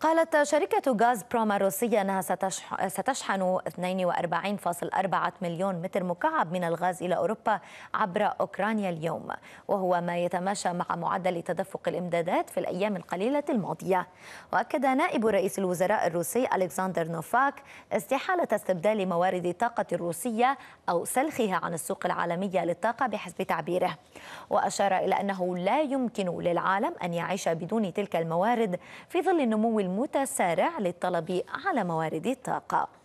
قالت شركة غاز بروما الروسية أنها ستشحن 42.4 مليون متر مكعب من الغاز إلى أوروبا عبر أوكرانيا اليوم وهو ما يتماشى مع معدل تدفق الإمدادات في الأيام القليلة الماضية وأكد نائب رئيس الوزراء الروسي ألكسندر نوفاك استحالة استبدال موارد الطاقة الروسية أو سلخها عن السوق العالمية للطاقة بحسب تعبيره وأشار إلى أنه لا يمكن للعالم أن يعيش بدون تلك الموارد في ظل النمو المتسارع للطلب على موارد الطاقة